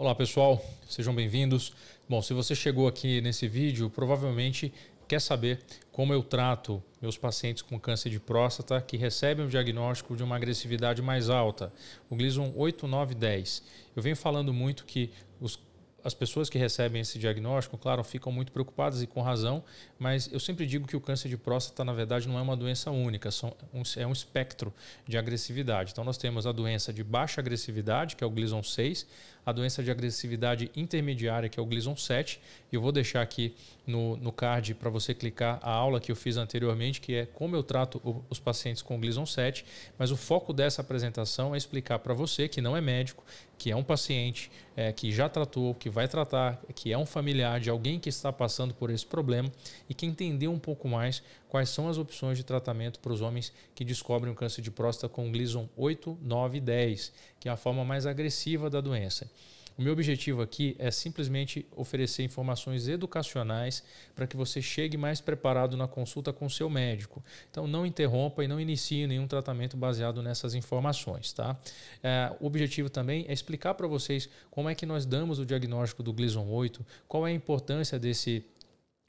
Olá pessoal, sejam bem-vindos. Bom, se você chegou aqui nesse vídeo, provavelmente quer saber como eu trato meus pacientes com câncer de próstata que recebem o diagnóstico de uma agressividade mais alta, o Gleason 8910. Eu venho falando muito que os, as pessoas que recebem esse diagnóstico, claro, ficam muito preocupadas e com razão, mas eu sempre digo que o câncer de próstata, na verdade, não é uma doença única, são, um, é um espectro de agressividade. Então, nós temos a doença de baixa agressividade, que é o Gleason 6, a doença de agressividade intermediária, que é o Gleason 7. Eu vou deixar aqui no, no card para você clicar a aula que eu fiz anteriormente, que é como eu trato o, os pacientes com Gleason 7. Mas o foco dessa apresentação é explicar para você, que não é médico, que é um paciente, é, que já tratou, que vai tratar, que é um familiar de alguém que está passando por esse problema e que entendeu um pouco mais quais são as opções de tratamento para os homens que descobrem o câncer de próstata com Gleason 8, 9 e 10 que é a forma mais agressiva da doença. O meu objetivo aqui é simplesmente oferecer informações educacionais para que você chegue mais preparado na consulta com seu médico. Então, não interrompa e não inicie nenhum tratamento baseado nessas informações, tá? É, o objetivo também é explicar para vocês como é que nós damos o diagnóstico do Gleason 8, qual é a importância desse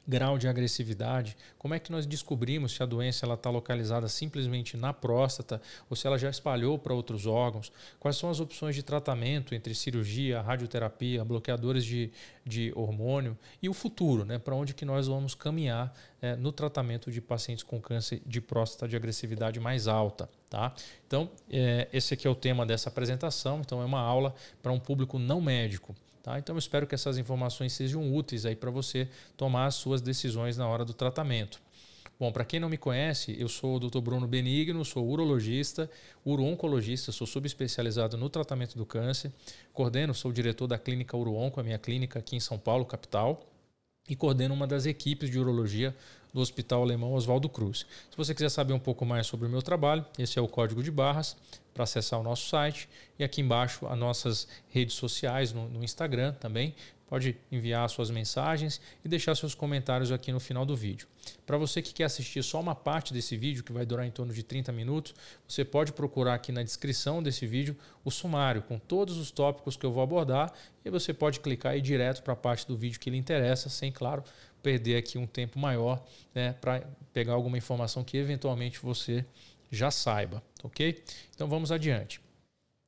grau de agressividade, como é que nós descobrimos se a doença está localizada simplesmente na próstata ou se ela já espalhou para outros órgãos, quais são as opções de tratamento entre cirurgia, radioterapia, bloqueadores de, de hormônio e o futuro, né, para onde que nós vamos caminhar é, no tratamento de pacientes com câncer de próstata de agressividade mais alta. Tá? Então, é, esse aqui é o tema dessa apresentação, então é uma aula para um público não médico. Tá? Então eu espero que essas informações sejam úteis aí para você tomar as suas decisões na hora do tratamento. Bom, para quem não me conhece, eu sou o Dr. Bruno Benigno, sou urologista, urooncologista, sou subespecializado no tratamento do câncer, coordeno, sou diretor da clínica Uroonco, a minha clínica aqui em São Paulo, capital, e coordeno uma das equipes de urologia do Hospital Alemão Oswaldo Cruz. Se você quiser saber um pouco mais sobre o meu trabalho, esse é o código de barras para acessar o nosso site e aqui embaixo as nossas redes sociais no, no Instagram também. Pode enviar suas mensagens e deixar seus comentários aqui no final do vídeo. Para você que quer assistir só uma parte desse vídeo, que vai durar em torno de 30 minutos, você pode procurar aqui na descrição desse vídeo o sumário com todos os tópicos que eu vou abordar e você pode clicar e ir direto para a parte do vídeo que lhe interessa, sem, claro, perder aqui um tempo maior né, para pegar alguma informação que eventualmente você já saiba, ok? Então vamos adiante.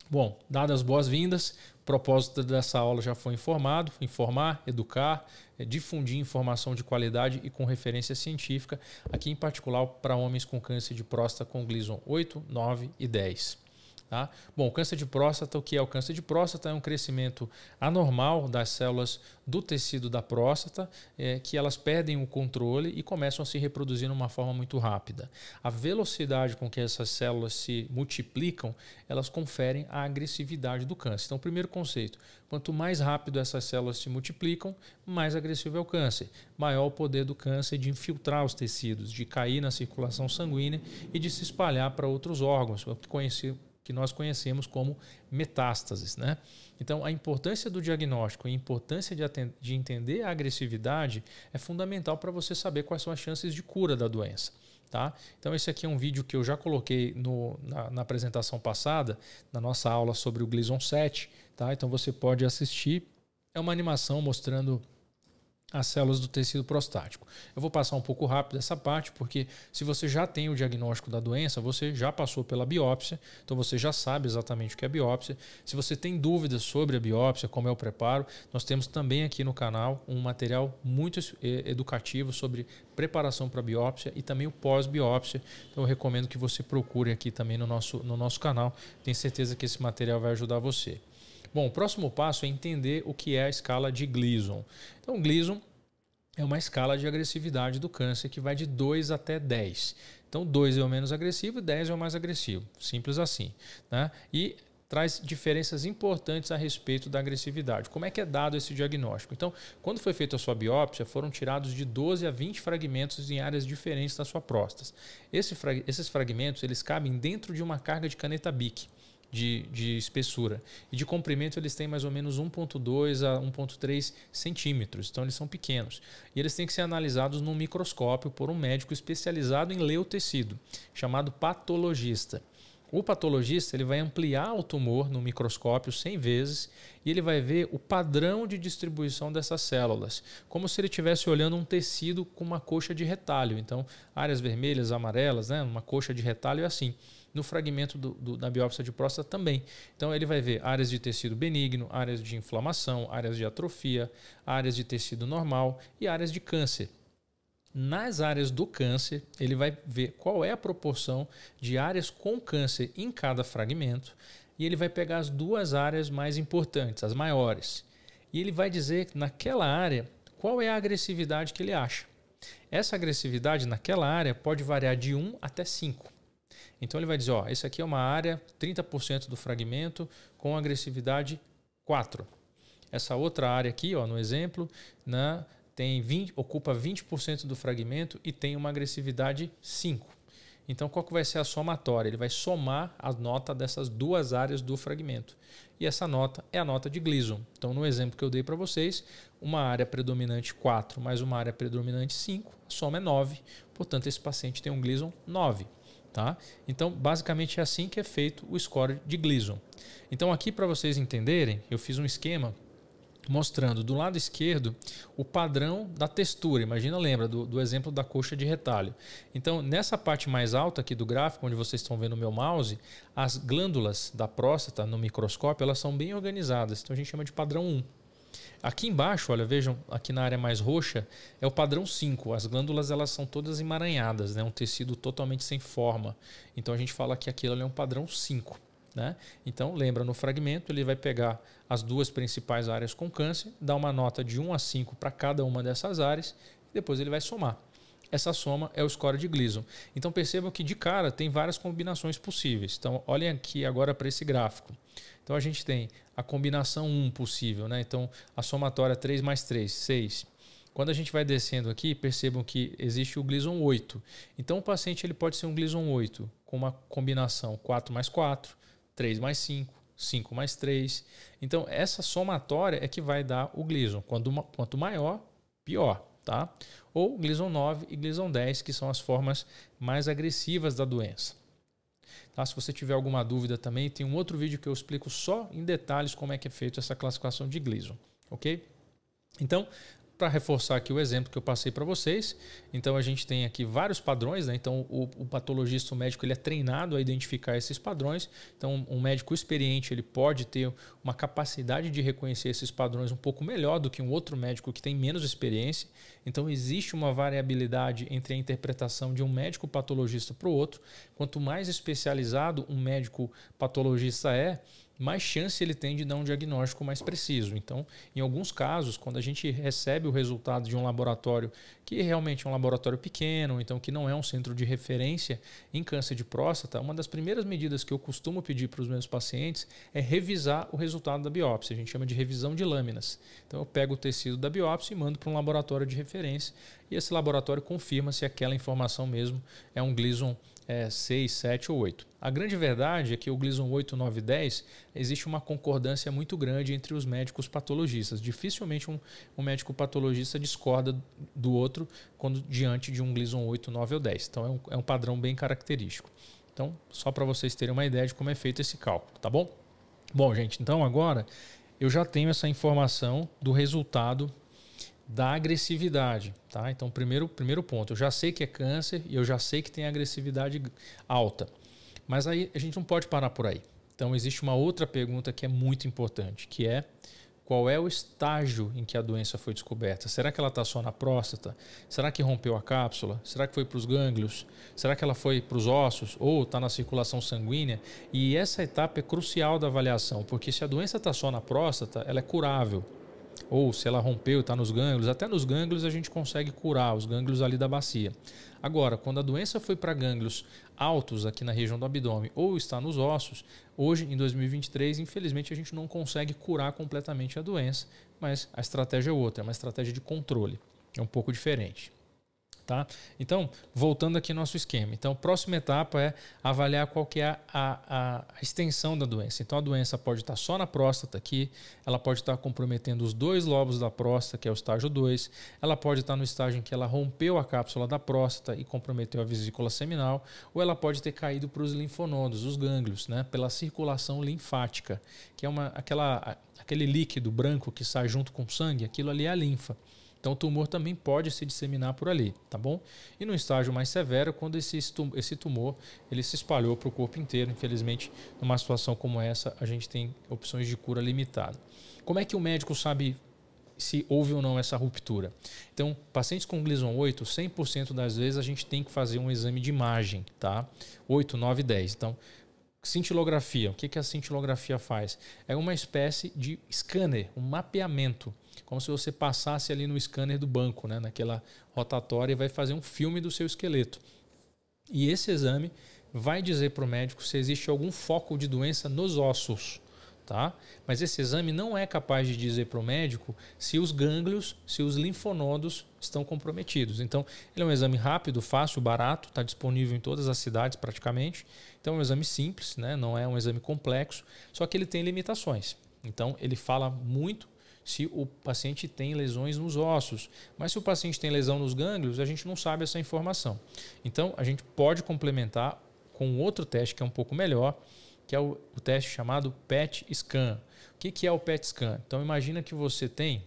Bom, dadas as boas-vindas, o propósito dessa aula já foi informado: informar, educar, é, difundir informação de qualidade e com referência científica, aqui em particular para homens com câncer de próstata com Gleason 8, 9 e 10. Tá? Bom, o câncer de próstata, o que é o câncer de próstata? É um crescimento anormal das células do tecido da próstata, é, que elas perdem o controle e começam a se reproduzir de uma forma muito rápida. A velocidade com que essas células se multiplicam, elas conferem a agressividade do câncer. Então, primeiro conceito: quanto mais rápido essas células se multiplicam, mais agressivo é o câncer. Maior o poder do câncer de infiltrar os tecidos, de cair na circulação sanguínea e de se espalhar para outros órgãos, conhecido que nós conhecemos como metástases. Né? Então, a importância do diagnóstico e a importância de, de entender a agressividade é fundamental para você saber quais são as chances de cura da doença. Tá? Então, esse aqui é um vídeo que eu já coloquei no, na, na, apresentação passada, na nossa aula sobre o Gleason 7. Tá? Então, você pode assistir. É uma animação mostrando as células do tecido prostático. Eu vou passar um pouco rápido essa parte, porque se você já tem o diagnóstico da doença, você já passou pela biópsia, então você já sabe exatamente o que é biópsia. Se você tem dúvidas sobre a biópsia, como é o preparo, nós temos também aqui no canal um material muito educativo sobre preparação para biópsia e também o pós-biópsia. Então eu recomendo que você procure aqui também no nosso, no nosso canal. Tenho certeza que esse material vai ajudar você. Bom, o próximo passo é entender o que é a escala de Gleason. Então, Gleason é uma escala de agressividade do câncer que vai de 2 até 10. Então, 2 é o menos agressivo, e 10 é o mais agressivo. Simples assim. Né? E traz diferenças importantes a respeito da agressividade. Como é que é dado esse diagnóstico? Então, quando foi feita a sua biópsia, foram tirados de 12 a 20 fragmentos em áreas diferentes da sua próstata. Esse, esses fragmentos, eles cabem dentro de uma carga de caneta BIC de, de espessura. E de comprimento eles têm mais ou menos 1,2 a 1,3 centímetros, então eles são pequenos. E eles têm que ser analisados num microscópio por um médico especializado em ler o tecido, chamado patologista. O patologista ele vai ampliar o tumor no microscópio 100 vezes e ele vai ver o padrão de distribuição dessas células, como se ele estivesse olhando um tecido com uma coxa de retalho. Então, áreas vermelhas, amarelas, né? uma coxa de retalho é assim no fragmento do, do, da biópsia de próstata também. Então ele vai ver áreas de tecido benigno, áreas de inflamação, áreas de atrofia, áreas de tecido normal e áreas de câncer. Nas áreas do câncer, ele vai ver qual é a proporção de áreas com câncer em cada fragmento e ele vai pegar as duas áreas mais importantes, as maiores. E ele vai dizer naquela área qual é a agressividade que ele acha. Essa agressividade naquela área pode variar de 1 até 5. Então ele vai dizer, ó, esse aqui é uma área 30% do fragmento com agressividade 4. Essa outra área aqui, ó, no exemplo, né, tem 20, ocupa 20% do fragmento e tem uma agressividade 5. Então, qual que vai ser a somatória? Ele vai somar a nota dessas duas áreas do fragmento. E essa nota é a nota de Gleason. Então, no exemplo que eu dei para vocês, uma área predominante 4 mais uma área predominante 5, a soma é 9. Portanto, esse paciente tem um Gleason 9. Tá? Então, basicamente é assim que é feito o score de Gleason. Então, aqui para vocês entenderem, eu fiz um esquema mostrando do lado esquerdo o padrão da textura. Imagina, lembra do, do exemplo da coxa de retalho. Então, nessa parte mais alta aqui do gráfico, onde vocês estão vendo o meu mouse, as glândulas da próstata no microscópio elas são bem organizadas. Então, a gente chama de padrão 1. Aqui embaixo, olha, vejam, aqui na área mais roxa, é o padrão 5. As glândulas elas são todas emaranhadas, né? um tecido totalmente sem forma. Então a gente fala que aquilo é um padrão 5. Né? Então, lembra no fragmento, ele vai pegar as duas principais áreas com câncer, dar uma nota de 1 a 5 para cada uma dessas áreas, e depois ele vai somar essa soma é o score de Gleason. Então percebam que de cara tem várias combinações possíveis. Então olhem aqui agora para esse gráfico. Então a gente tem a combinação 1 possível, né? Então a somatória 3 mais 3, 6. Quando a gente vai descendo aqui, percebam que existe o Gleason 8. Então o paciente ele pode ser um Gleason 8 com uma combinação 4 mais 4, 3 mais 5, 5 mais 3. Então essa somatória é que vai dar o Gleason. Quanto, quanto maior, pior tá? Ou Gleason 9 e Gleason 10, que são as formas mais agressivas da doença. Tá? Se você tiver alguma dúvida também, tem um outro vídeo que eu explico só em detalhes como é que é feito essa classificação de Gleason, ok? Então, para reforçar aqui o exemplo que eu passei para vocês, então a gente tem aqui vários padrões, né? então o, o, patologista, o médico, ele é treinado a identificar esses padrões, então um médico experiente ele pode ter uma capacidade de reconhecer esses padrões um pouco melhor do que um outro médico que tem menos experiência, então existe uma variabilidade entre a interpretação de um médico patologista para o outro, quanto mais especializado um médico patologista é, mais chance ele tem de dar um diagnóstico mais preciso. Então, em alguns casos, quando a gente recebe o resultado de um laboratório que realmente é um laboratório pequeno, então que não é um centro de referência em câncer de próstata, uma das primeiras medidas que eu costumo pedir para os meus pacientes é revisar o resultado da biópsia. A gente chama de revisão de lâminas. Então, eu pego o tecido da biópsia e mando para um laboratório de referência e esse laboratório confirma se aquela informação mesmo é um Gleason é, 6, 7 ou 8. A grande verdade é que o Gleason 8, 9 e 10 existe uma concordância muito grande entre os médicos patologistas. Dificilmente um, um, médico patologista discorda do outro quando diante de um Gleason 8, 9 ou 10. Então é um, é um padrão bem característico. Então, só para vocês terem uma ideia de como é feito esse cálculo, tá bom? Bom, gente, então agora eu já tenho essa informação do resultado da agressividade, tá? Então, primeiro, primeiro ponto, eu já sei que é câncer e eu já sei que tem agressividade alta. Mas aí a gente não pode parar por aí. Então, existe uma outra pergunta que é muito importante, que é qual é o estágio em que a doença foi descoberta? Será que ela está só na próstata? Será que rompeu a cápsula? Será que foi para os gânglios? Será que ela foi para os ossos? Ou está na circulação sanguínea? E essa etapa é crucial da avaliação, porque se a doença está só na próstata, ela é curável ou se ela rompeu está nos gânglios, até nos gânglios a gente consegue curar os gânglios ali da bacia. Agora, quando a doença foi para gânglios altos aqui na região do abdômen ou está nos ossos, hoje em 2023, infelizmente a gente não consegue curar completamente a doença, mas a estratégia é outra, é uma estratégia de controle, é um pouco diferente. Tá? Então, voltando aqui ao nosso esquema. Então, a próxima etapa é avaliar qual que é a, a, extensão da doença. Então, a doença pode estar só na próstata aqui, ela pode estar comprometendo os dois lobos da próstata, que é o estágio 2, ela pode estar no estágio em que ela rompeu a cápsula da próstata e comprometeu a vesícula seminal, ou ela pode ter caído para os linfonodos, os gânglios, né? pela circulação linfática, que é uma, aquela, aquele líquido branco que sai junto com o sangue, aquilo ali é a linfa. Então, o tumor também pode se disseminar por ali, tá bom? E no estágio mais severo, quando esse tumor, ele se espalhou para o corpo inteiro, infelizmente, numa situação como essa, a gente tem opções de cura limitada. Como é que o médico sabe se houve ou não essa ruptura. Então, pacientes com Gleason 8, 100% das vezes a gente tem que fazer um exame de imagem, tá? 8, 9, 10. Então, cintilografia. O que, que a cintilografia faz? É uma espécie de scanner, um mapeamento como se você passasse ali no scanner do banco, né? naquela rotatória, e vai fazer um filme do seu esqueleto. E esse exame vai dizer para o médico se existe algum foco de doença nos ossos. Tá? Mas esse exame não é capaz de dizer para o médico se os gânglios, se os linfonodos estão comprometidos. Então, ele é um exame rápido, fácil, barato, está disponível em todas as cidades praticamente. Então, é um exame simples, né? não é um exame complexo, só que ele tem limitações. Então, ele fala muito, se o paciente tem lesões nos ossos. Mas se o paciente tem lesão nos gânglios, a gente não sabe essa informação. Então, a gente pode complementar com outro teste que é um pouco melhor, que é o, o teste chamado PET scan. O que, que é o PET scan? Então, imagina que você tem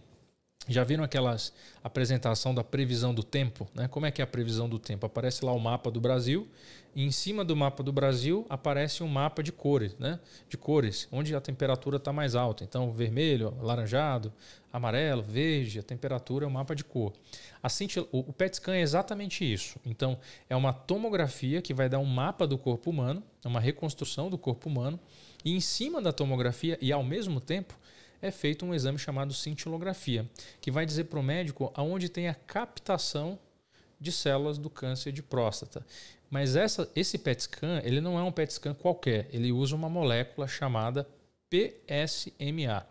já viram aquelas apresentação da previsão do tempo? Né? Como é que é a previsão do tempo? Aparece lá o mapa do Brasil e em cima do mapa do Brasil aparece um mapa de cores, né? de cores, onde a temperatura está mais alta. Então, vermelho, laranjado, amarelo, verde, a temperatura é um mapa de cor. A o PET scan é exatamente isso. Então, é uma tomografia que vai dar um mapa do corpo humano, é uma reconstrução do corpo humano, e em cima da tomografia e ao mesmo tempo é feito um exame chamado cintilografia, que vai dizer para o médico aonde tem a captação de células do câncer de próstata. Mas essa, esse PET scan, ele não é um PET scan qualquer, ele usa uma molécula chamada PSMA.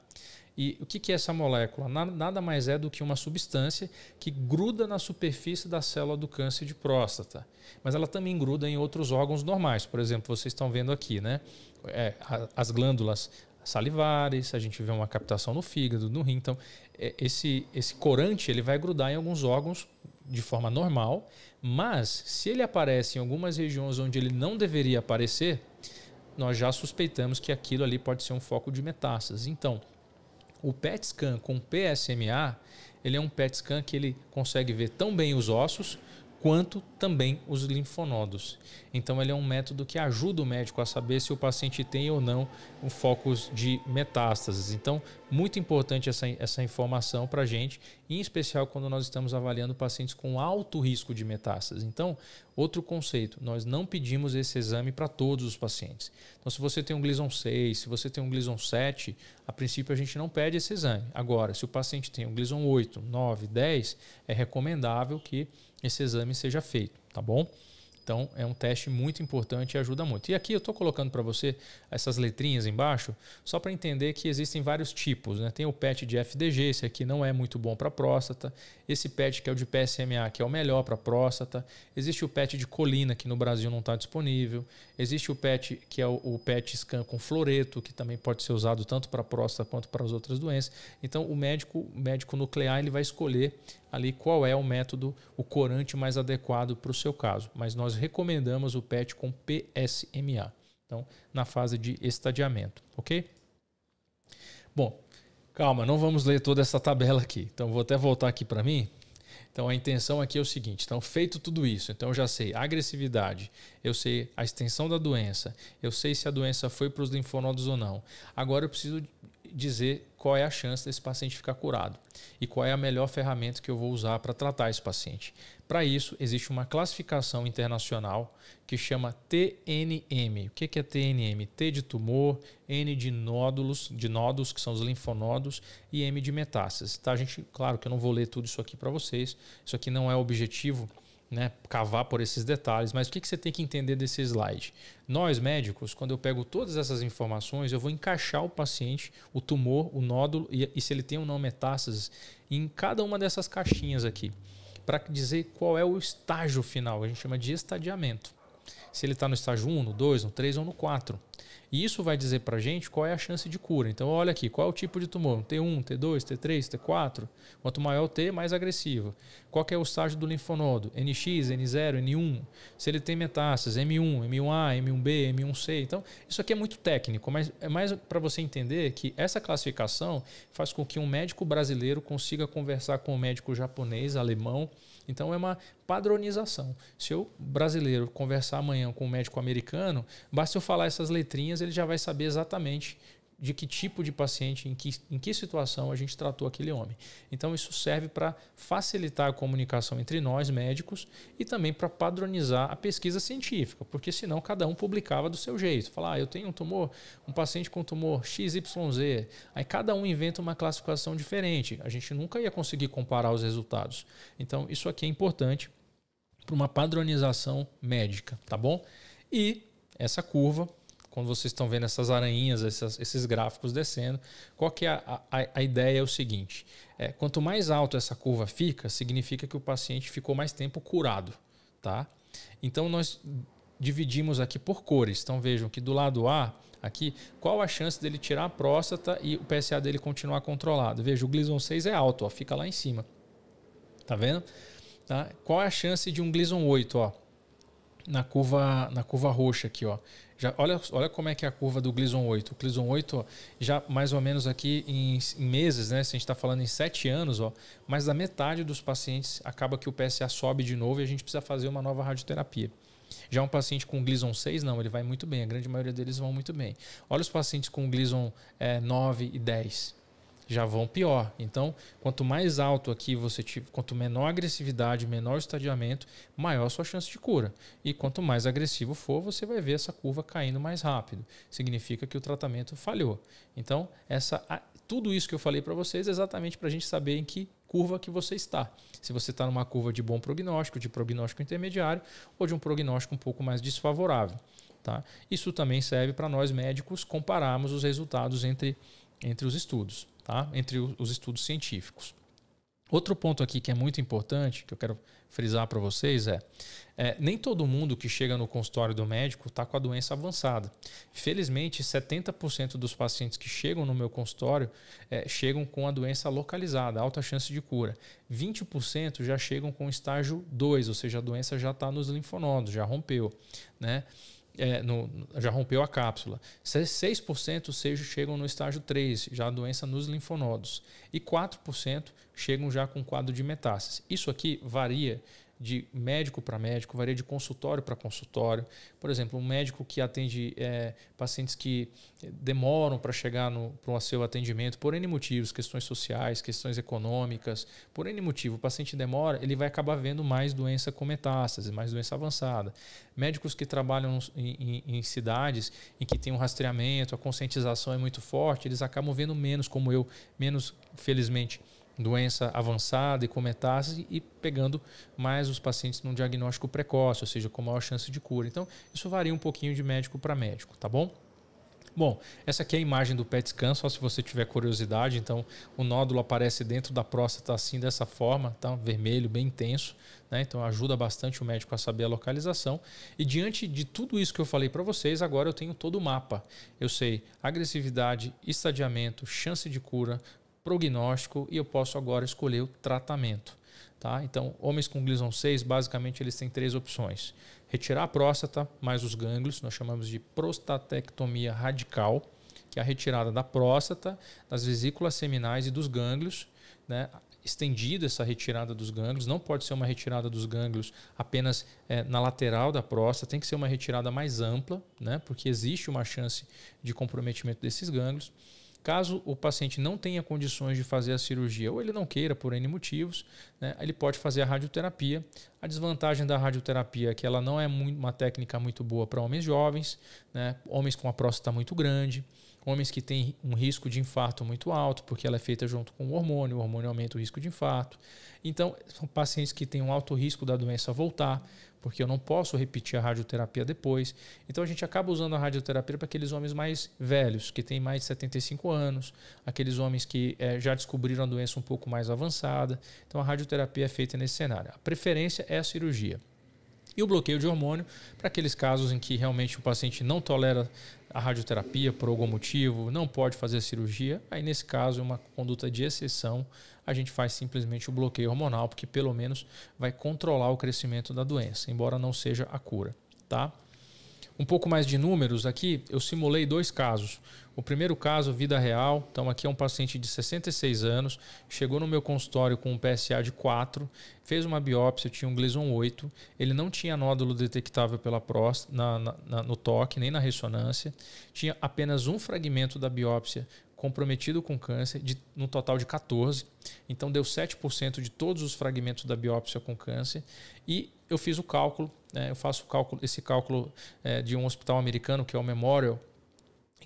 E o que é essa molécula? Nada mais é do que uma substância que gruda na superfície da célula do câncer de próstata. Mas ela também gruda em outros órgãos normais. Por exemplo, vocês estão vendo aqui, né? É, as glândulas salivares, a gente vê uma captação no fígado, no rim. Então, é, esse, esse corante ele vai grudar em alguns órgãos de forma normal, mas se ele aparece em algumas regiões onde ele não deveria aparecer, nós já suspeitamos que aquilo ali pode ser um foco de metástases. Então, o PET scan com PSMA, ele é um PET scan que ele consegue ver tão bem os ossos quanto também os linfonodos. Então, ele é um método que ajuda o médico a saber se o paciente tem ou não um focos de metástases. Então, muito importante essa, essa informação para a gente, em especial quando nós estamos avaliando pacientes com alto risco de metástases. Então, outro conceito, nós não pedimos esse exame para todos os pacientes. Então, se você tem um Gleason 6, se você tem um Gleason 7, a princípio a gente não pede esse exame. Agora, se o paciente tem um Gleason 8, 9, 10, é recomendável que esse exame seja feito, tá bom? Então é um teste muito importante e ajuda muito. E aqui eu estou colocando para você essas letrinhas embaixo, só para entender que existem vários tipos. Né? Tem o PET de FDG, esse aqui não é muito bom para próstata. Esse PET que é o de PSMA, que é o melhor para próstata. Existe o PET de colina, que no Brasil não está disponível. Existe o PET que é o, o PET scan com floreto, que também pode ser usado tanto para próstata quanto para as outras doenças. Então o médico, o médico nuclear, ele vai escolher ali qual é o método, o corante mais adequado para o seu caso. Mas nós nós recomendamos o PET com PSMA. Então, na fase de estadiamento, ok? Bom, calma, não vamos ler toda essa tabela aqui. Então, vou até voltar aqui para mim. Então, a intenção aqui é o seguinte: então, feito tudo isso, então eu já sei a agressividade, eu sei a extensão da doença, eu sei se a doença foi para os linfonodos ou não. Agora eu preciso dizer qual é a chance desse paciente ficar curado e qual é a melhor ferramenta que eu vou usar para tratar esse paciente. Para isso, existe uma classificação internacional que chama TNM. O que é TNM? T de tumor, N de nódulos, de nódulos, que são os linfonodos, e M de metástases. Tá, gente? Claro que eu não vou ler tudo isso aqui para vocês, isso aqui não é objetivo né, cavar por esses detalhes, mas o que, que você tem que entender desse slide? Nós médicos, quando eu pego todas essas informações, eu vou encaixar o paciente, o tumor, o nódulo e, e se ele tem ou não metástases em cada uma dessas caixinhas aqui, para dizer qual é o estágio final, a gente chama de estadiamento se ele está no estágio 1, no 2, no 3 ou no 4. E isso vai dizer para a gente qual é a chance de cura. Então, olha aqui, qual é o tipo de tumor? T1, T2, T3, T4? Quanto maior o T, mais agressivo. Qual é o estágio do linfonodo? NX, N0, N1. Se ele tem metástases, M1, M1A, M1B, M1C. Então, isso aqui é muito técnico, mas é mais para você entender que essa classificação faz com que um médico brasileiro consiga conversar com um médico japonês, alemão, então é uma padronização. Se eu, brasileiro, conversar amanhã com um médico americano, basta eu falar essas letrinhas, ele já vai saber exatamente de que tipo de paciente, em que, em que situação a gente tratou aquele homem. Então, isso serve para facilitar a comunicação entre nós, médicos, e também para padronizar a pesquisa científica, porque senão cada um publicava do seu jeito. Falar, ah, eu tenho um tumor, um paciente com tumor XYZ. Aí cada um inventa uma classificação diferente. A gente nunca ia conseguir comparar os resultados. Então, isso aqui é importante para uma padronização médica, tá bom? E essa curva quando vocês estão vendo essas aranhinhas, essas, esses gráficos descendo, qual que é a, a, a ideia é o seguinte: é, quanto mais alto essa curva fica, significa que o paciente ficou mais tempo curado, tá? Então nós dividimos aqui por cores. Então vejam que do lado A aqui, qual a chance dele tirar a próstata e o PSA dele continuar controlado? Veja, o Gleason 6 é alto, ó, fica lá em cima. Tá vendo? Tá? Qual é a chance de um Gleason 8, ó? na curva na curva roxa aqui, ó. Já, olha, olha como é que é a curva do Gleason 8. O Gleason 8 ó, já mais ou menos aqui em, em meses, né? Se a gente está falando em 7 anos, ó, mais da metade dos pacientes acaba que o PSA sobe de novo e a gente precisa fazer uma nova radioterapia. Já um paciente com Gleason 6, não, ele vai muito bem. A grande maioria deles vão muito bem. Olha os pacientes com Gleason é, 9 e 10 já vão pior. Então, quanto mais alto aqui você tiver, quanto menor agressividade, menor estadiamento, maior a sua chance de cura. E quanto mais agressivo for, você vai ver essa curva caindo mais rápido. Significa que o tratamento falhou. Então, essa, tudo isso que eu falei para vocês é exatamente para a gente saber em que curva que você está. Se você está numa curva de bom prognóstico, de prognóstico intermediário ou de um prognóstico um pouco mais desfavorável. Tá? Isso também serve para nós médicos compararmos os resultados entre, entre os estudos tá? entre os estudos científicos. Outro ponto aqui que é muito importante, que eu quero frisar para vocês, é, é, nem todo mundo que chega no consultório do médico está com a doença avançada. Felizmente, 70% dos pacientes que chegam no meu consultório é, chegam com a doença localizada, alta chance de cura. 20% já chegam com estágio 2, ou seja, a doença já está nos linfonodos, já rompeu. Né? é, no, já rompeu a cápsula. 6% seja, chegam no estágio 3, já a doença nos linfonodos. E 4% chegam já com quadro de metástase. Isso aqui varia de médico para médico, varia de consultório para consultório. Por exemplo, um médico que atende é, pacientes que é, demoram para chegar para o seu atendimento por N motivos, questões sociais, questões econômicas, por N motivo, o paciente demora, ele vai acabar vendo mais doença com metástase, mais doença avançada. Médicos que trabalham em, em, em cidades em que tem um rastreamento, a conscientização é muito forte, eles acabam vendo menos, como eu, menos, felizmente doença avançada e com metástase e pegando mais os pacientes num diagnóstico precoce, ou seja, com maior chance de cura. Então, isso varia um pouquinho de médico para médico, tá bom? Bom, essa aqui é a imagem do PET scan, só se você tiver curiosidade. Então, o nódulo aparece dentro da próstata assim, dessa forma, tá? vermelho, bem intenso. Né? Então, ajuda bastante o médico a saber a localização. E diante de tudo isso que eu falei para vocês, agora eu tenho todo o mapa. Eu sei agressividade, estadiamento, chance de cura, prognóstico e eu posso agora escolher o tratamento. Tá? Então, homens com Gleason 6, basicamente eles têm três opções: retirar a próstata mais os gânglios, nós chamamos de prostatectomia radical, que é a retirada da próstata, das vesículas seminais e dos gânglios, né? estendida essa retirada dos gânglios, não pode ser uma retirada dos gânglios apenas é, na lateral da próstata, tem que ser uma retirada mais ampla, né? porque existe uma chance de comprometimento desses gânglios. Caso o paciente não tenha condições de fazer a cirurgia ou ele não queira por N motivos, né, ele pode fazer a radioterapia. A desvantagem da radioterapia é que ela não é uma técnica muito boa para homens jovens, né, homens com a próstata muito grande, homens que têm um risco de infarto muito alto, porque ela é feita junto com o hormônio, o hormônio aumenta o risco de infarto. Então, são pacientes que têm um alto risco da doença voltar, porque eu não posso repetir a radioterapia depois. Então, a gente acaba usando a radioterapia para aqueles homens mais velhos, que têm mais de 75 anos, aqueles homens que é, já descobriram a doença um pouco mais avançada. Então, a radioterapia é feita nesse cenário. A preferência é a cirurgia e o bloqueio de hormônio para aqueles casos em que realmente o paciente não tolera a radioterapia por algum motivo, não pode fazer cirurgia. Aí, nesse caso, uma conduta de exceção, a gente faz simplesmente o bloqueio hormonal, porque pelo menos vai controlar o crescimento da doença, embora não seja a cura, tá? Um pouco mais de números aqui, eu simulei dois casos. O primeiro caso, vida real. Então, aqui é um paciente de 66 anos, chegou no meu consultório com um PSA de 4, fez uma biópsia, tinha um Gleason 8. Ele não tinha nódulo detectável pela próstata, na, na, no toque, nem na ressonância. Tinha apenas um fragmento da biópsia comprometido com câncer, de, no total de 14. Então, deu 7% de todos os fragmentos da biópsia com câncer. E eu fiz o cálculo, né? eu faço cálculo, esse cálculo é, de um hospital americano que é o Memorial,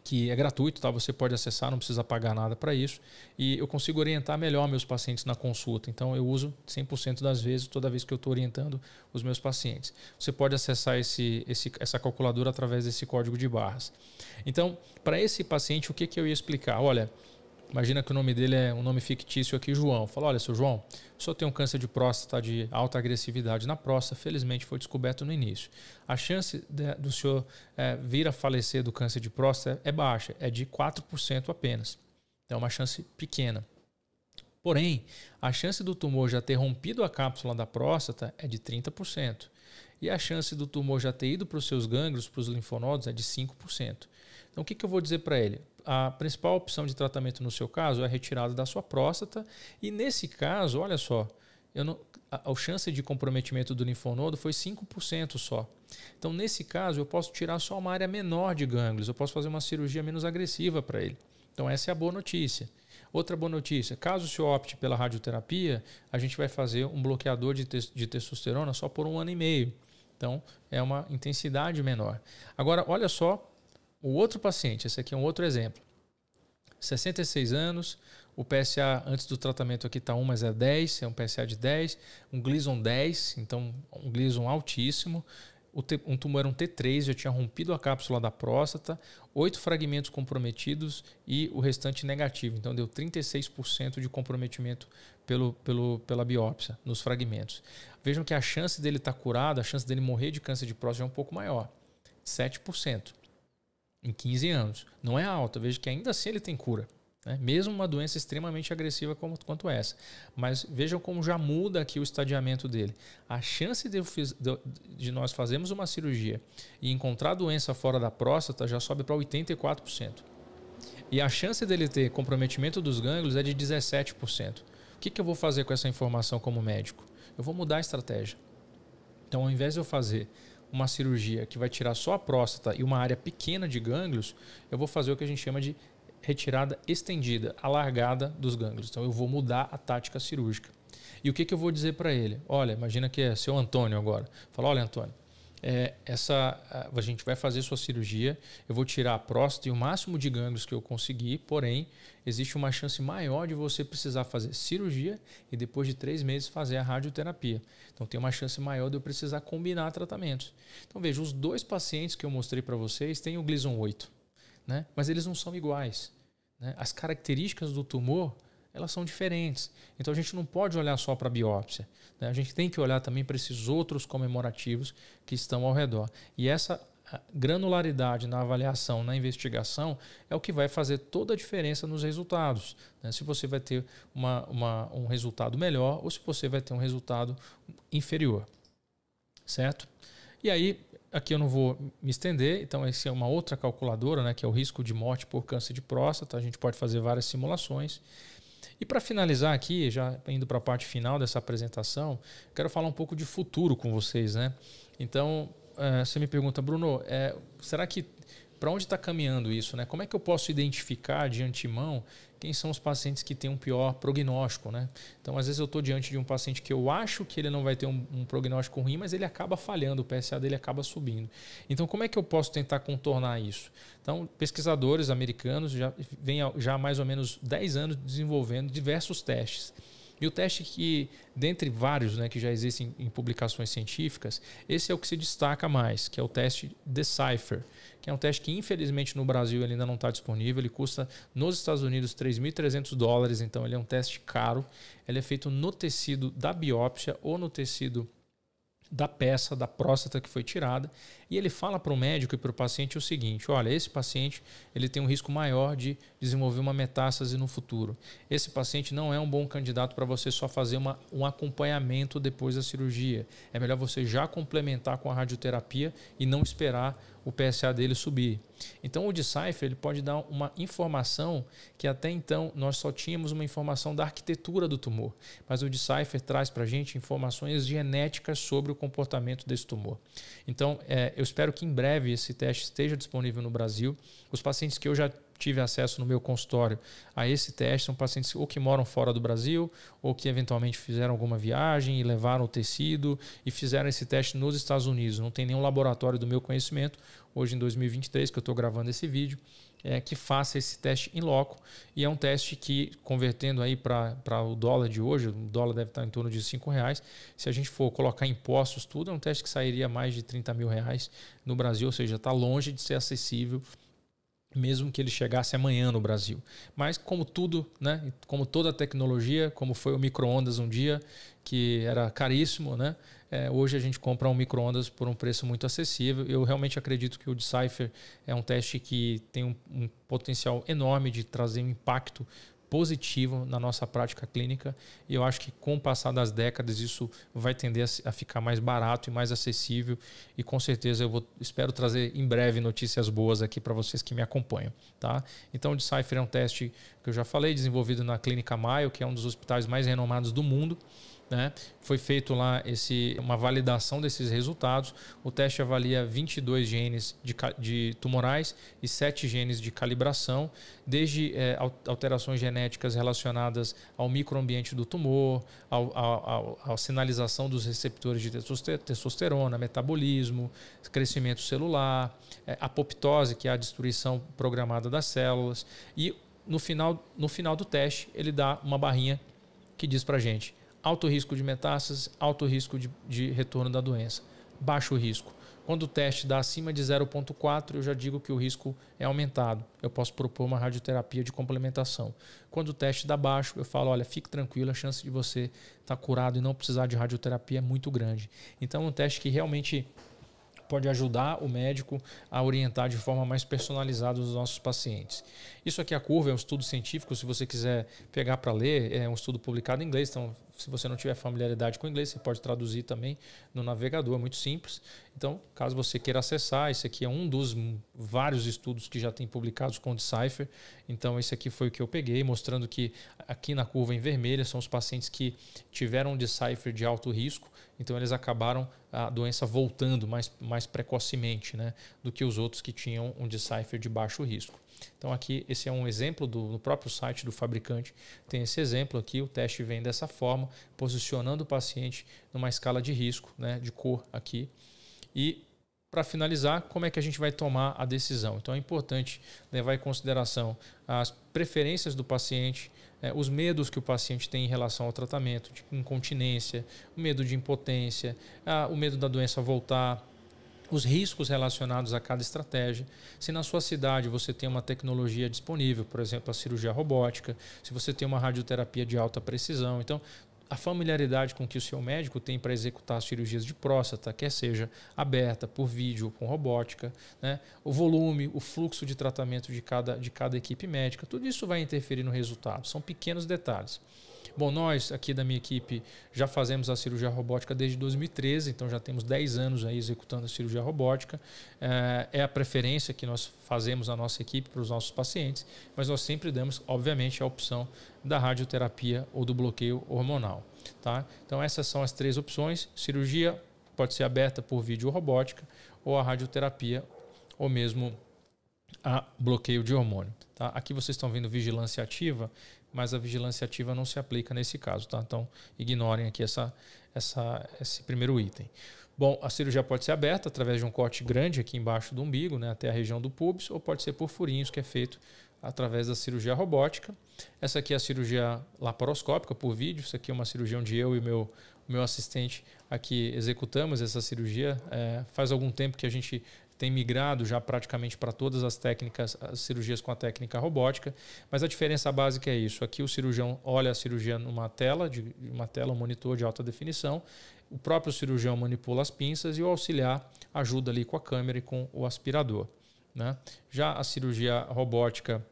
que é gratuito, tá? Você pode acessar, não precisa pagar nada para isso, e eu consigo orientar melhor meus pacientes na consulta. Então eu uso 100% das vezes, toda vez que eu estou orientando os meus pacientes. Você pode acessar esse, esse, essa calculadora através desse código de barras. Então, para esse paciente, o que, que eu ia explicar? Olha, Imagina que o nome dele é um nome fictício aqui, João. Fala, olha, seu João, o senhor tem um câncer de próstata de alta agressividade na próstata, felizmente foi descoberto no início. A chance de, do senhor é, vir a falecer do câncer de próstata é baixa, é de 4% apenas. Então, é uma chance pequena. Porém, a chance do tumor já ter rompido a cápsula da próstata é de 30%. E a chance do tumor já ter ido para os seus gânglios, para os linfonodos, é de 5%. Então o que, que eu vou dizer para ele? a principal opção de tratamento no seu caso é a retirada da sua próstata. E nesse caso, olha só, não, a, a, chance de comprometimento do linfonodo foi 5% só. Então, nesse caso, eu posso tirar só uma área menor de gânglios, eu posso fazer uma cirurgia menos agressiva para ele. Então, essa é a boa notícia. Outra boa notícia: caso o senhor opte pela radioterapia, a gente vai fazer um bloqueador de, te de testosterona só por um ano e meio. Então, é uma intensidade menor. Agora, olha só o outro paciente, esse aqui é um outro exemplo. 66 anos, o PSA antes do tratamento aqui está 1, mas é 10, é um PSA de 10, um Gleason 10, então um Gleason altíssimo, um tumor era um T3, já tinha rompido a cápsula da próstata, oito fragmentos comprometidos e o restante negativo. Então deu 36% de comprometimento pelo, pelo, pela biópsia nos fragmentos. Vejam que a chance dele estar tá curado, a chance dele morrer de câncer de próstata é um pouco maior, 7% em 15 anos. Não é alta, veja que ainda assim ele tem cura. Né? Mesmo uma doença extremamente agressiva como, quanto essa. Mas vejam como já muda aqui o estadiamento dele. A chance de, de, de nós fazermos uma cirurgia e encontrar doença fora da próstata já sobe para 84%. E a chance dele ter comprometimento dos gânglios é de 17%. O que, que eu vou fazer com essa informação como médico? Eu vou mudar a estratégia. Então, ao invés de eu fazer uma cirurgia que vai tirar só a próstata e uma área pequena de gânglios, eu vou fazer o que a gente chama de retirada estendida, alargada dos gânglios. Então eu vou mudar a tática cirúrgica. E o que, que eu vou dizer para ele? Olha, imagina que é seu Antônio agora. Fala, olha, Antônio, é, essa, a gente vai fazer sua cirurgia, eu vou tirar a próstata e o máximo de gânglios que eu conseguir, porém, existe uma chance maior de você precisar fazer cirurgia e depois de três meses fazer a radioterapia. Então tem uma chance maior de eu precisar combinar tratamentos. Então veja, os dois pacientes que eu mostrei para vocês têm o Gleason 8, né? mas eles não são iguais. Né? As características do tumor elas são diferentes. Então a gente não pode olhar só para a biópsia. Né? A gente tem que olhar também para esses outros comemorativos que estão ao redor. E essa granularidade na avaliação, na investigação, é o que vai fazer toda a diferença nos resultados. Né? Se você vai ter uma, uma, um resultado melhor ou se você vai ter um resultado inferior. Certo? E aí, aqui eu não vou me estender, então essa é uma outra calculadora, né, que é o risco de morte por câncer de próstata. A gente pode fazer várias simulações. E para finalizar aqui, já indo para a parte final dessa apresentação, quero falar um pouco de futuro com vocês, né? Então, eh, você me pergunta, Bruno, eh, será que para onde está caminhando isso? Né? Como é que eu posso identificar de antemão quem são os pacientes que têm um pior prognóstico? Né? Então, às vezes eu estou diante de um paciente que eu acho que ele não vai ter um, um, prognóstico ruim, mas ele acaba falhando, o PSA dele acaba subindo. Então, como é que eu posso tentar contornar isso? Então, pesquisadores americanos já vêm já há mais ou menos 10 anos desenvolvendo diversos testes. E o teste que, dentre vários né, que já existem em publicações científicas, esse é o que se destaca mais, que é o teste Decipher, que é um teste que infelizmente no Brasil ele ainda não está disponível, ele custa nos Estados Unidos 3.300 dólares, então ele é um teste caro, ele é feito no tecido da biópsia ou no tecido da peça da próstata que foi tirada e ele fala para o médico e para o paciente o seguinte: olha, esse paciente ele tem um risco maior de desenvolver uma metástase no futuro. Esse paciente não é um bom candidato para você só fazer uma, um acompanhamento depois da cirurgia. É melhor você já complementar com a radioterapia e não esperar o PSA dele subir. Então o Decipher ele pode dar uma informação que até então nós só tínhamos uma informação da arquitetura do tumor, mas o Decipher traz para a gente informações genéticas sobre o comportamento desse tumor. Então é, eu espero que em breve esse teste esteja disponível no Brasil. Os pacientes que eu já tive acesso no meu consultório a esse teste são pacientes ou que moram fora do Brasil ou que eventualmente fizeram alguma viagem e levaram o tecido e fizeram esse teste nos Estados Unidos. Não tem nenhum laboratório do meu conhecimento hoje em 2023 que eu estou gravando esse vídeo é, que faça esse teste em loco. E é um teste que, convertendo aí para o dólar de hoje, o dólar deve estar em torno de 5 reais. Se a gente for colocar impostos, tudo, é um teste que sairia mais de 30 mil reais no Brasil, ou seja, está longe de ser acessível mesmo que ele chegasse amanhã no Brasil. Mas como tudo, né, como toda a tecnologia, como foi o microondas um dia que era caríssimo, né, é, hoje a gente compra um micro-ondas por um preço muito acessível. Eu realmente acredito que o Decipher é um teste que tem um, um potencial enorme de trazer um impacto positivo na nossa prática clínica e eu acho que com o passar das décadas isso vai tender a ficar mais barato e mais acessível e com certeza eu vou, espero trazer em breve notícias boas aqui para vocês que me acompanham, tá? Então o Decipher é um teste que eu já falei, desenvolvido na Clínica Mayo, que é um dos hospitais mais renomados do mundo né? Foi feito lá esse, uma validação desses resultados. O teste avalia 22 genes de, de tumorais e 7 genes de calibração, desde é, alterações genéticas relacionadas ao microambiente do tumor, à sinalização dos receptores de testosterona, metabolismo, crescimento celular, é, apoptose, que é a destruição programada das células. E no final, no final do teste, ele dá uma barrinha que diz para gente alto risco de metástases, alto risco de, de retorno da doença, baixo risco. Quando o teste dá acima de 0,4, eu já digo que o risco é aumentado. Eu posso propor uma radioterapia de complementação. Quando o teste dá baixo, eu falo: olha, fique tranquilo, a chance de você estar tá curado e não precisar de radioterapia é muito grande. Então, é um teste que realmente pode ajudar o médico a orientar de forma mais personalizada os nossos pacientes. Isso aqui, a curva, é um estudo científico, se você quiser pegar para ler, é um estudo publicado em inglês, então se você não tiver familiaridade com inglês, você pode traduzir também no navegador, é muito simples. Então, caso você queira acessar, esse aqui é um dos vários estudos que já tem publicados com o Decipher. Então, esse aqui foi o que eu peguei, mostrando que aqui na curva em vermelha são os pacientes que tiveram Decipher de alto risco, então eles acabaram a doença voltando mais, mais precocemente né, do que os outros que tinham um decipher de baixo risco. Então aqui esse é um exemplo do no próprio site do fabricante, tem esse exemplo aqui, o teste vem dessa forma, posicionando o paciente numa escala de risco, né, de cor aqui. E para finalizar, como é que a gente vai tomar a decisão? Então é importante levar em consideração as preferências do paciente, é, os medos que o paciente tem em relação ao tratamento, de incontinência, o medo de impotência, a, o medo da doença voltar, os riscos relacionados a cada estratégia. Se na sua cidade você tem uma tecnologia disponível, por exemplo, a cirurgia robótica, se você tem uma radioterapia de alta precisão. Então, a familiaridade com que o seu médico tem para executar as cirurgias de próstata, quer seja aberta, por vídeo ou com robótica, né? o volume, o fluxo de tratamento de cada, de cada equipe médica, tudo isso vai interferir no resultado. São pequenos detalhes. Bom, nós aqui da minha equipe já fazemos a cirurgia robótica desde 2013, então já temos 10 anos aí executando a cirurgia robótica. É, é a preferência que nós fazemos na nossa equipe para os nossos pacientes, mas nós sempre damos, obviamente, a opção da radioterapia ou do bloqueio hormonal. Tá? Então essas são as três opções: cirurgia pode ser aberta por vídeo robótica ou a radioterapia ou mesmo a bloqueio de hormônio. Tá? Aqui vocês estão vendo vigilância ativa, mas a vigilância ativa não se aplica nesse caso, tá? Então, ignorem aqui essa, essa, esse primeiro item. Bom, a cirurgia pode ser aberta através de um corte grande aqui embaixo do umbigo, né, até a região do pubis, ou pode ser por furinhos, que é feito através da cirurgia robótica. Essa aqui é a cirurgia laparoscópica por vídeo. Isso aqui é uma cirurgia onde eu e meu, meu assistente aqui executamos essa cirurgia. É, faz algum tempo que a gente tem migrado já praticamente para todas as técnicas, as cirurgias com a técnica robótica, mas a diferença básica é isso. Aqui o cirurgião olha a cirurgia numa tela, de uma tela, um monitor de alta definição, o próprio cirurgião manipula as pinças e o auxiliar ajuda ali com a câmera e com o aspirador. Né? Já a cirurgia robótica,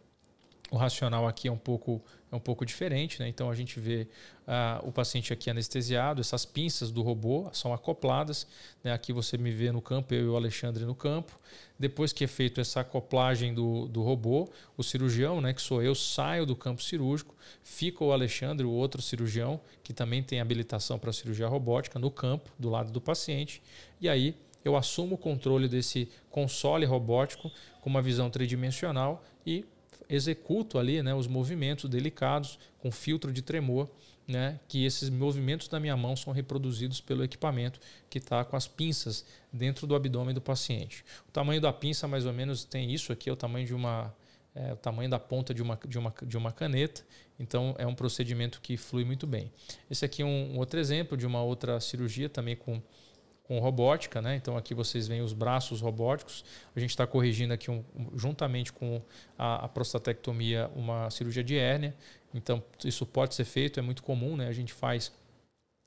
o racional aqui é um pouco é um pouco diferente, né? Então a gente vê ah, o paciente aqui anestesiado, essas pinças do robô são acopladas, né? Aqui você me vê no campo, eu e o Alexandre no campo. Depois que é feita essa acoplagem do, do robô, o cirurgião, né, que sou eu, saio do campo cirúrgico, fica o Alexandre, o outro cirurgião, que também tem habilitação para cirurgia robótica, no campo, do lado do paciente, e aí eu assumo o controle desse console robótico com uma visão tridimensional e executo ali né, os movimentos delicados com filtro de tremor, né, que esses movimentos da minha mão são reproduzidos pelo equipamento que está com as pinças dentro do abdômen do paciente. O tamanho da pinça mais ou menos tem isso aqui, é o tamanho de uma é, o tamanho da ponta de uma, de, uma, de uma caneta, então é um procedimento que flui muito bem. Esse aqui é um, um outro exemplo de uma outra cirurgia também com com robótica, né? Então aqui vocês veem os braços robóticos. A gente está corrigindo aqui um, juntamente com a, a, prostatectomia uma cirurgia de hérnia. Então isso pode ser feito, é muito comum, né? A gente faz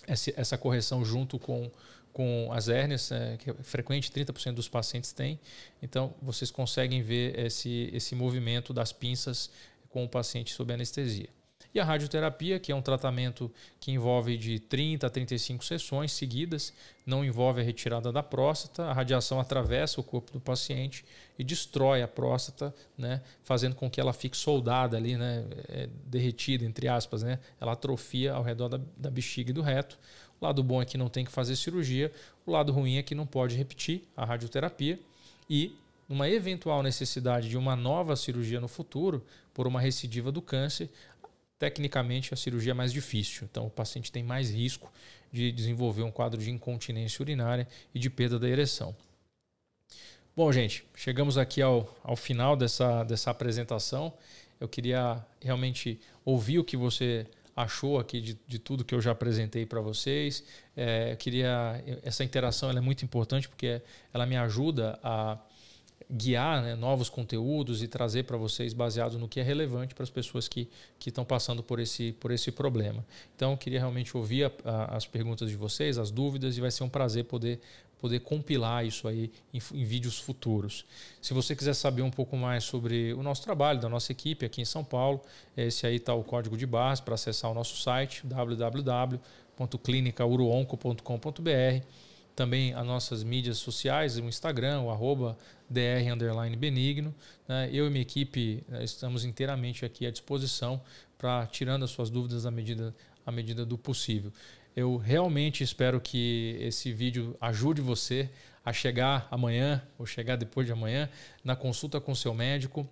essa correção junto com com as hérnias, é, que é frequente, 30% dos pacientes têm. Então vocês conseguem ver esse esse movimento das pinças com o paciente sob anestesia. E a radioterapia, que é um tratamento que envolve de 30 a 35 sessões seguidas, não envolve a retirada da próstata, a radiação atravessa o corpo do paciente e destrói a próstata, né, fazendo com que ela fique soldada ali, né, é, derretida, entre aspas, né, ela atrofia ao redor da, da bexiga e do reto. O lado bom é que não tem que fazer cirurgia, o lado ruim é que não pode repetir a radioterapia e numa eventual necessidade de uma nova cirurgia no futuro, por uma recidiva do câncer, Tecnicamente, a cirurgia é mais difícil, então o paciente tem mais risco de desenvolver um quadro de incontinência urinária e de perda da ereção. Bom, gente, chegamos aqui ao, ao final dessa, dessa apresentação. Eu queria realmente ouvir o que você achou aqui de, de tudo que eu já apresentei para vocês. É, queria essa interação é muito importante porque ela me ajuda a guiar né, novos conteúdos e trazer para vocês baseado no que é relevante para as pessoas que estão passando por esse, por esse problema. Então, eu queria realmente ouvir a, a, as perguntas de vocês, as dúvidas, e vai ser um prazer poder, poder compilar isso aí em, em, vídeos futuros. Se você quiser saber um pouco mais sobre o nosso trabalho, da nossa equipe aqui em São Paulo, esse aí está o código de barras para acessar o nosso site www.clinicauruonco.com.br também as nossas mídias sociais, o Instagram, o arroba dr_benigno. Né? Eu e minha equipe eh, estamos inteiramente aqui à disposição para tirando as suas dúvidas à medida, à medida do possível. Eu realmente espero que esse vídeo ajude você a chegar amanhã ou chegar depois de amanhã na consulta com seu médico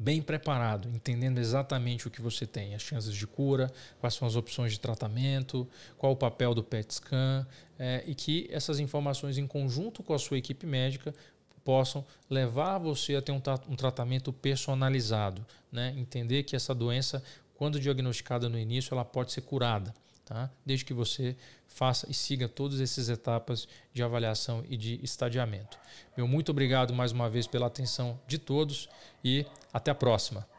bem preparado, entendendo exatamente o que você tem, as chances de cura, quais são as opções de tratamento, qual o papel do PET scan, é, e que essas informações em conjunto com a sua equipe médica possam levar você a ter um, um tratamento personalizado, né? entender que essa doença, quando diagnosticada no início, ela pode ser curada tá? desde que você faça e siga todas essas etapas de avaliação e de estadiamento. Meu muito obrigado mais uma vez pela atenção de todos e até a próxima.